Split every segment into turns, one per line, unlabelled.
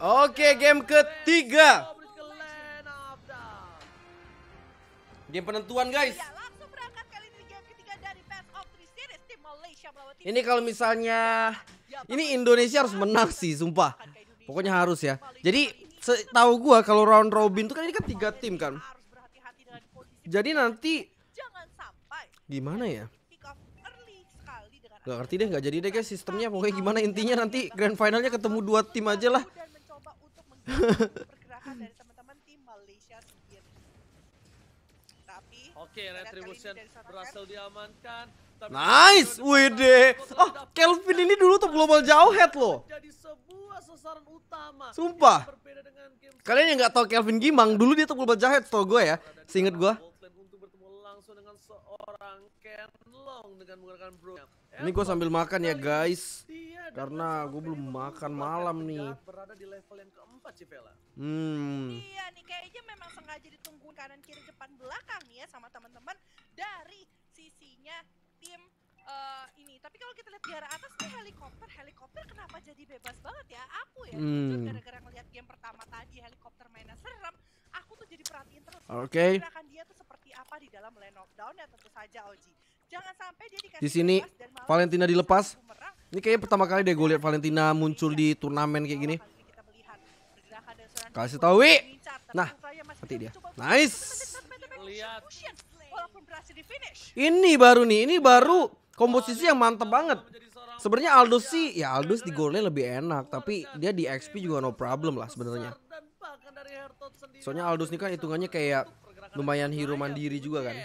Oke, game ketiga. Game penentuan, guys. Iya, ini kalau misalnya ya, ini Indonesia harus menang sih, sumpah. Pokoknya harus ya. Jadi tahu gue kalau round robin itu kan ini kan tiga tim kan. Jadi nanti gimana ya? Gak ngerti deh, gak jadi deh guys sistemnya Pokoknya gimana intinya nanti grand finalnya ketemu dua tim aja lah pergerakan
dari teman-teman tim Malaysia sendiri. Tapi Oke, retribution berhasil diamankan. nice,
wede. Oh, Kelvin ini dulu tuh global jauh head loh. Sumpah. Kalian yang nggak tahu Kelvin Gimang, dulu dia tuh global jauh head, tau gue ya. singet gue
seorang Ken Long dengan menggunakan bro. Ini gue sambil
makan ya guys, karena gue belum makan malam nih.
Berada di
level yang keempat sih Vela.
Hmm.
Iya nih kayaknya memang sengaja ditunggu kanan kiri depan belakang nih ya sama teman-teman dari sisinya tim eh, ini. Tapi kalau kita lihat di arah atas nih helikopter, helikopter kenapa jadi bebas banget ya? Aku ya, hmm.
gara-gara ngelihat game pertama tadi helikopter mainnya serem, aku tuh jadi perhatiin terus. Oke. Okay. dia tuh apa di dalam land lockdown ya tentu saja Oji. Jangan sampai dia dikasih Di sini Valentina dilepas. Ini kayaknya pertama kali deh gue lihat Valentina iya, muncul di turnamen kayak gini. Kasih tahu Nah, mati dia. Nice. Lihat. Ini baru nih, ini baru iya. komposisi yang mantep banget. Sebenarnya Aldo sih, ya Aldo di golnya lebih enak, tapi dia di XP juga no problem lah sebenarnya. Soalnya Aldus ini kan hitungannya kayak lumayan hero mandiri juga kan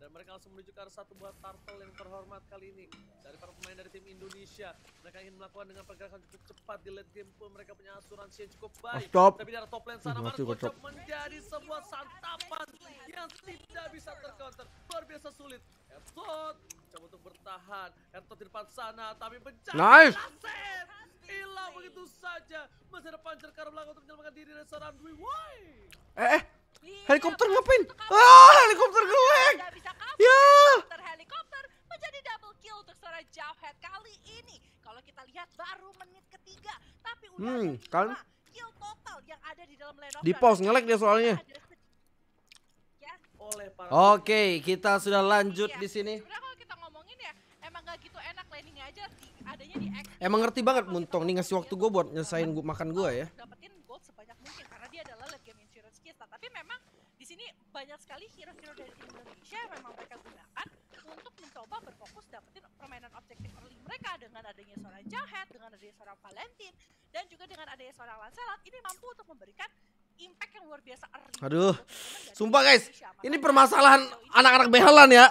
dan mereka langsung menuju ke arah satu buah turtle yang terhormat kali ini dari para pemain dari tim Indonesia mereka ingin melakukan dengan pergerakan cukup cepat di late game pun mereka punya asuransi yang cukup baik oh, stop. tapi dari top lane sana Marco menjadi sebuah santapan yang tidak bisa tercounter luar biasa sulit Ertot coba untuk bertahan Ertot di depan sana tapi mencari nice. Laset. hilang begitu saja masih ada pancer karena belakang untuk menyelamatkan diri dari seorang Dwi
eh eh Iya, helikopter ngapain? Ah, helikopter gelek. Ya.
Helikopter menjadi double kill untuk suara Jawhead kali ini. Kalau kita
lihat baru menit ketiga, tapi udah hmm, kan? kill total yang ada di dalam Lenovo. Di pause ngelek dia soalnya. Ya. Oke, kita sudah lanjut iya. di sini. Ya, gitu emang ngerti banget Muntong nih ngasih waktu gue buat nyelesain gua makan gue
ya dia adalah late game insurance kita Tapi memang di sini banyak sekali hero-hero dari Indonesia yang memang mereka gunakan untuk mencoba berfokus dapetin permainan objektif early mereka dengan adanya seorang Jahat, dengan adanya seorang Valentin, dan
juga dengan adanya seorang Lancelot ini mampu untuk memberikan impact yang luar biasa early. Aduh, sumpah guys, ini permasalahan anak-anak behelan ya.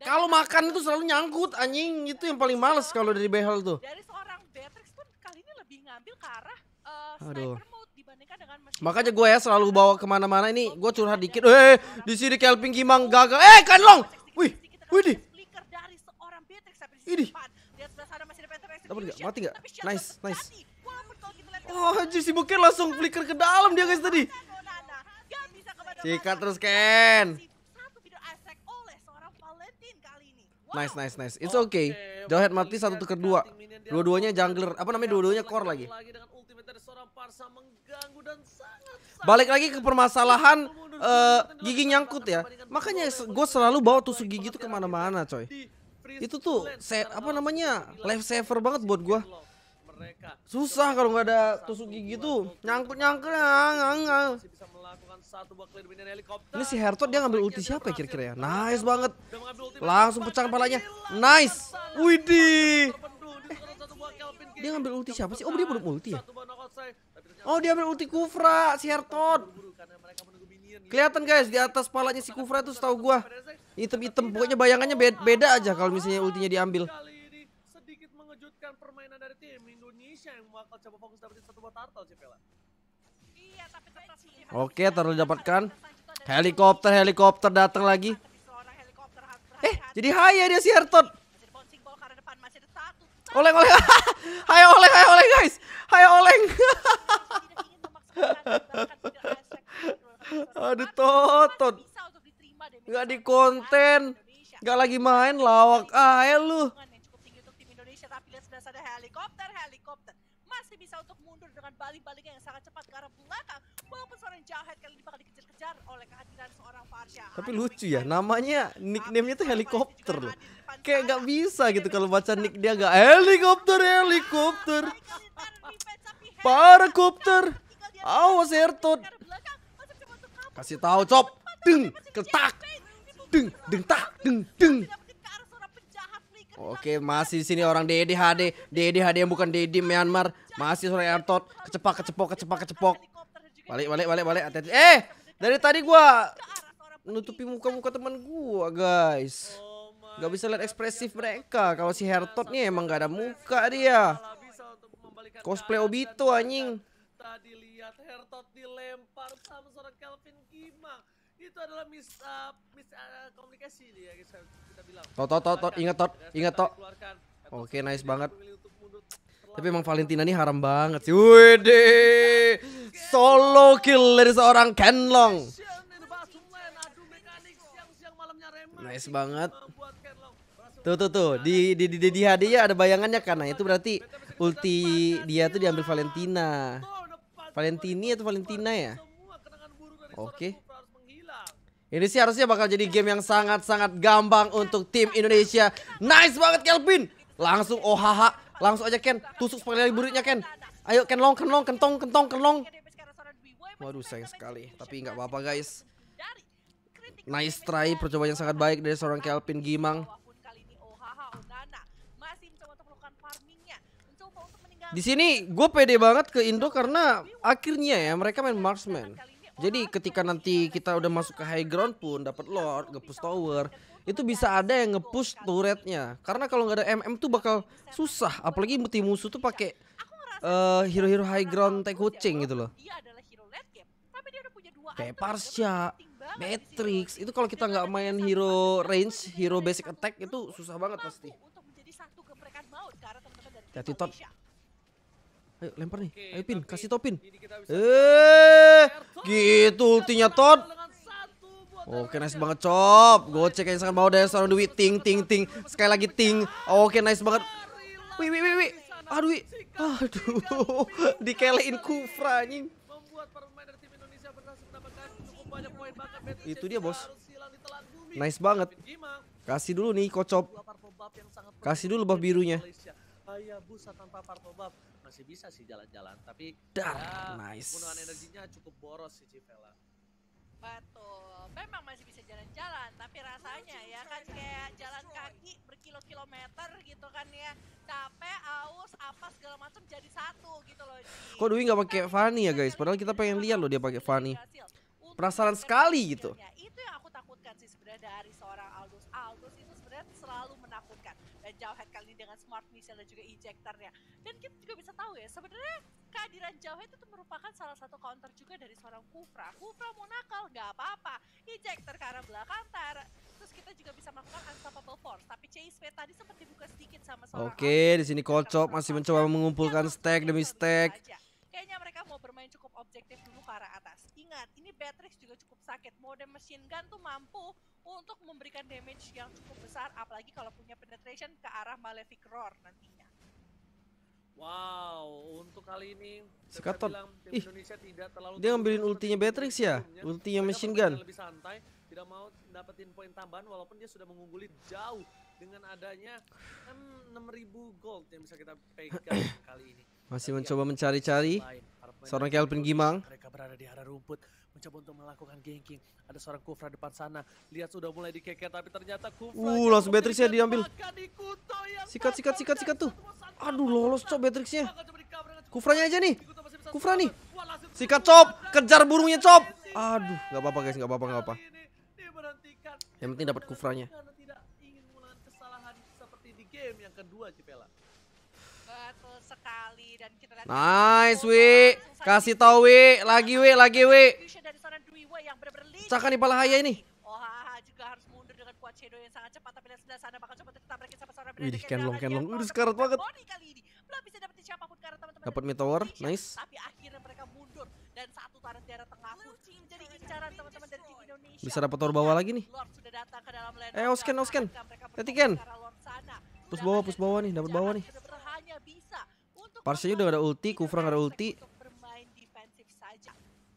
Kalau makan itu selalu nyangkut anjing, itu yang paling males kalau dari behel tuh. Dari seorang Beatrix
lebih ngambil ke arah uh, sniper Aduh. mode dibandingkan
dengan mesin. Makanya gue ya selalu bawa kemana-mana ini. Gue curhat dikit. Eh, eh di sini Kelvin Gimang gagal. Eh, Kanlong. Wih, wih di. Ini. Dapat nggak? Mati nggak? Nice, nice. Oh, anjir si Bukir langsung flicker ke dalam dia guys tadi. Sikat terus Ken. Nice, nice, nice. It's okay. okay. Jawhead mati satu tuker dua. Dua-duanya jungler. Apa namanya dua-duanya core lagi. Balik lagi ke permasalahan uh, gigi nyangkut ya. Makanya gue selalu bawa tusuk gigi itu kemana-mana coy. Itu tuh se apa namanya life saver banget buat gue. Susah kalau nggak ada tusuk gigi tuh nyangkut nyangkut. Ah, ah, ah melakukan satu buah clear minion helikopter. Ini si Hertot dia ngambil ulti siapa ya kira-kira ya? Nice banget. Langsung pecah kepalanya. Nice. Widih. Eh, dia ngambil ulti siapa sih? Oh dia belum ulti ya? Oh dia ambil ulti Kufra si Hertot. Ya. Kelihatan guys di atas palanya si Kufra itu setahu gua. Ya. Item-item pokoknya bayangannya beda, aja kalau misalnya ultinya diambil
sedikit mengejutkan permainan dari tim Indonesia yang bakal coba fokus dapetin satu buah turtle Cepela.
Iya, ya. Oke, terus dapatkan. Helikopter, helikopter datang lagi. Eh, jadi hai ya dia si Herton. Oleng, oleng. hai oleng, hai oleng guys. Hai oleng. Aduh, Totot. nggak di konten. nggak lagi main lawak. Ah, elu.
berusaha untuk mundur dengan baling-balingnya yang sangat cepat ke arah belakang. Walaupun seorang jahat
kali ini bakal dikejar-kejar oleh kehadiran seorang Farsha. Tapi lucu ya, namanya nickname-nya tuh helikopter loh. Kayak nggak bisa gitu kalau baca nick dia nggak helikopter helikopter. Parakopter. Awas Hertot. Kasih tahu cop. Deng,
ketak. Deng, deng tak, deng,
deng. Oke, masih sini orang DDHD, DDHD yang bukan DD Myanmar. Masih sore Anton. Kecepak, kecepok, kecepak, kecepok. Ya. Balik, balik, balik, balik. Hati -hati. Eh, dari tadi gua nutupi muka-muka teman gua, guys. Oh gak bisa lihat ekspresif mereka. Kalau si Hertot nih emang gak ada muka dia.
Cosplay Obito anjing. Tadi lihat Hertot dilempar sama seorang Calvin Gimang
itu adalah mis uh, mis uh, komunikasi dia kita bilang. Tot tot tot ingat tot ingat tot. Oke nice banget. Tapi emang Valentina ini haram banget sih. Wede. Solo kill dari seorang Kenlong. Nice banget. Tuh tuh tuh di di di, di hadiah ya ada bayangannya karena itu berarti ulti dia tuh diambil Valentina. Valentini atau Valentina ya? Oke. Ini sih harusnya bakal jadi game yang sangat-sangat gampang untuk tim Indonesia. Nice banget Kelvin. Langsung OHH Langsung aja Ken, tusuk sekali dari buritnya Ken. Ayo Ken long, Ken long, kentong, kentong, kenlong. Waduh sayang sekali, tapi nggak apa-apa guys. Nice try, percobaan yang sangat baik dari seorang Kelvin Gimang. Di sini gue pede banget ke Indo karena akhirnya ya mereka main marksman. Jadi ketika nanti kita udah masuk ke high ground pun dapat Lord, ngepush tower, itu bisa ada yang ngepush turretnya karena kalau nggak ada MM tuh bakal susah apalagi tim musuh tuh pakai hero eh, hero-hero high ground take kucing gitu loh kayak Parsha, Matrix itu kalau kita nggak main hero range, hero basic attack itu susah banget pasti. jadi top, Ayo lempar nih. Ayo pin, kasih topin. Eh, gitu ultinya Todd. Oke nice banget cop Gocek yang sangat bawa dari seorang Dwi Ting ting ting Sekali lagi ting Oke nice banget Wih wih wih wih Aduh wih Aduh Dikelein Kufra anjing Itu dia bos Nice banget Kasih dulu nih kocop
Kasih dulu buff birunya busa tanpa buff masih bisa sih jalan-jalan tapi Dar, ya, nice. penggunaan energinya cukup boros sih Civela.
Betul. Memang masih bisa jalan-jalan, tapi rasanya ya kan kayak jalan kaki berkilo-kilometer gitu kan ya. Capek,
aus, apa segala macam jadi satu gitu loh. Ji. Kok Dwi nggak pakai kan Fanny ya guys? Padahal kita pengen lihat loh dia pakai Fanny. Penasaran sekali gitu. Itu yang aku takutkan sih sebenarnya dari seorang Aldus.
Aldus itu Jauhead selalu menakutkan dan Jauhead kali ini dengan smart missile dan juga ejectornya dan kita juga bisa tahu ya sebenarnya kehadiran Jauhead itu merupakan salah satu counter juga dari seorang Kufra Kufra mau nakal nggak apa-apa ejector ke arah belakang tar terus kita juga bisa melakukan
unstoppable force tapi Chase Pet tadi sempat dibuka sedikit sama seorang Oke di sini Kocok masih mencoba mengumpulkan stack demi stack kayaknya mereka mau bermain cukup objektif dulu ke arah atas.
Ingat, ini Beatrix juga cukup sakit. Modem machine gun tuh mampu untuk memberikan damage yang cukup besar, apalagi kalau punya penetration ke arah Malefic Roar nantinya.
Wow, untuk kali ini Sekaton. Bilang, tim Ih, Indonesia tidak terlalu dia ngambilin ultinya Beatrix ya, ultinya machine gun. Lebih santai, tidak mau dapetin poin tambahan walaupun dia sudah mengungguli jauh dengan adanya 6000 gold yang bisa kita pegang kali ini.
Masih mencoba ya, mencari-cari seorang Kelvin Gimang.
Mereka berada di arah rumput mencoba untuk melakukan ganking. Ada seorang Kufra depan sana. Lihat sudah mulai dikeker tapi ternyata Kufra. Uh, langsung Beatrixnya diambil. Sikat,
sikat, sikat, sikat tuh. Aduh, lolos cok Beatrixnya. Kufranya aja nih. Kufra nih. Sikat cop, kejar burungnya cop. Aduh, nggak apa-apa guys, nggak apa-apa, nggak apa. Yang penting dapat kufranya. Nice, Wi. Kasih tahu Wi, lagi Wi, lagi Wi yang benar-benar licin. Saka nih palahaya ini. Oh, juga harus mundur dengan kuat shadow yang
sangat cepat tapi dari sebelah sana bakal coba tertabrakin sama seorang Wih, kenlong
kenlong udah sekarat banget. kali ini. Belum bisa dapetin siapapun karena teman-teman. Dapat mid tower, nice. Tapi akhirnya mereka mundur dan satu di daerah tengah kunci jadi incaran teman-teman dari tim Indonesia. Bisa dapat tower bawah lagi nih. Eh, Osken, Osken. Tetiken. Pus bawah, pus bawah nih, dapat bawah nih. Parsinya udah ada ulti, Kufra enggak ada ulti.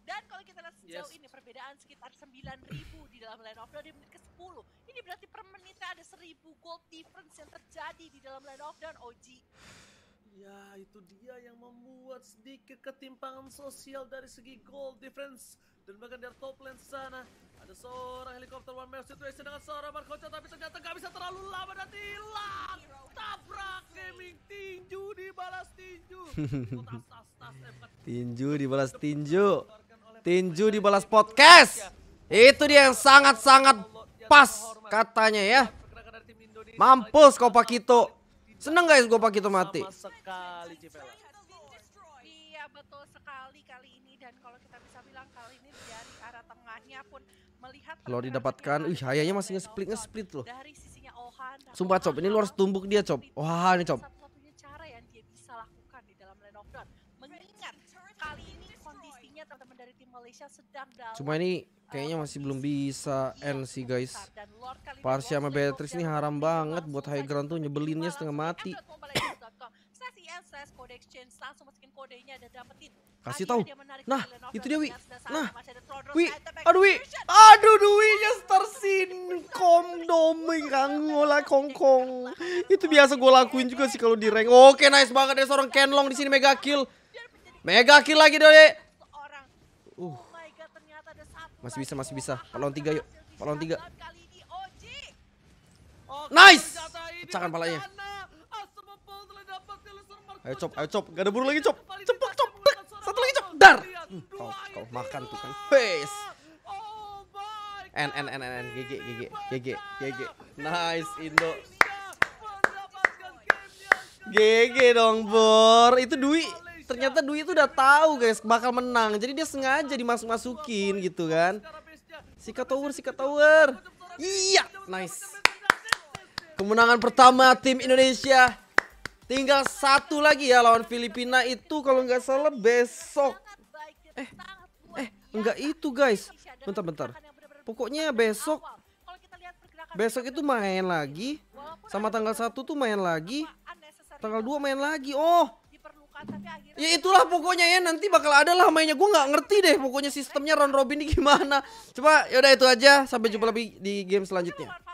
Dan kalau kita lihat sejauh yes. ini perbedaan sekitar 9.000 di dalam Line of Dawn di menit ke-10. Ini berarti per menitnya ada 1.000 gold difference yang terjadi di dalam Line of Dawn, Oji.
Ya, itu dia yang membuat sedikit ketimpangan sosial dari segi goal difference. Dan bahkan dari top lane sana, ada seorang helikopter one man situation dengan seorang barcoja tapi ternyata nggak bisa terlalu lama dan hilang. Tabrak gaming tinju dibalas tinju. Eh, tinju
dibalas tinju. Tinju di balas podcast. Itu dia yang sangat-sangat pas katanya ya. Mampus kau Pak Kito, Seneng guys gue itu mati.
Iya betul sekali kalau
kalau didapatkan, ih hayanya masih nge-split nge-split loh. Sumpah cop, ini lu harus tumbuk dia cop. Wah ini cop. Cuma ini kayaknya eh, masih belum bisa end sih guys Parsia sama Beatrice ini haram banget buat high ground tuh nyebelinnya setengah mati kasih tahu nah itu dia wi nah
wi aduh wi aduh duinya star
sin kom doming Kong kongkong itu biasa gue lakuin juga sih kalau di rank oke nice banget ya seorang Kenlong di sini mega kill mega kill lagi deh Uh. Oh my god, ternyata ada satu. Masih bisa, masih bisa. Palon tiga yuk. Palon tiga. Nice. Pecahkan palanya. Ayo cop, ayo cop. Gak ada buru lagi cop. Cepuk cop.
Dek. Satu lagi
cop. Dar. Hmm, kau, kau makan tuh kan. Face. Oh N N N N N GG GG GG GG. Nice Indo. GG dong, Bor. Itu duit ternyata Dwi itu udah tahu guys bakal menang. Jadi dia sengaja dimasuk-masukin gitu kan. Sikat tower, sikat tower. Iya, nice. Kemenangan pertama tim Indonesia. Tinggal satu lagi ya lawan Filipina itu kalau nggak salah besok. Eh, eh nggak itu guys. Bentar, bentar. Pokoknya besok Besok itu main lagi Sama tanggal satu tuh main lagi Tanggal dua main lagi Oh kan tapi akhirnya ya itulah pokoknya ya nanti bakal ada lah mainnya gue nggak ngerti deh pokoknya sistemnya round robin ini gimana coba yaudah itu aja sampai jumpa lagi di game selanjutnya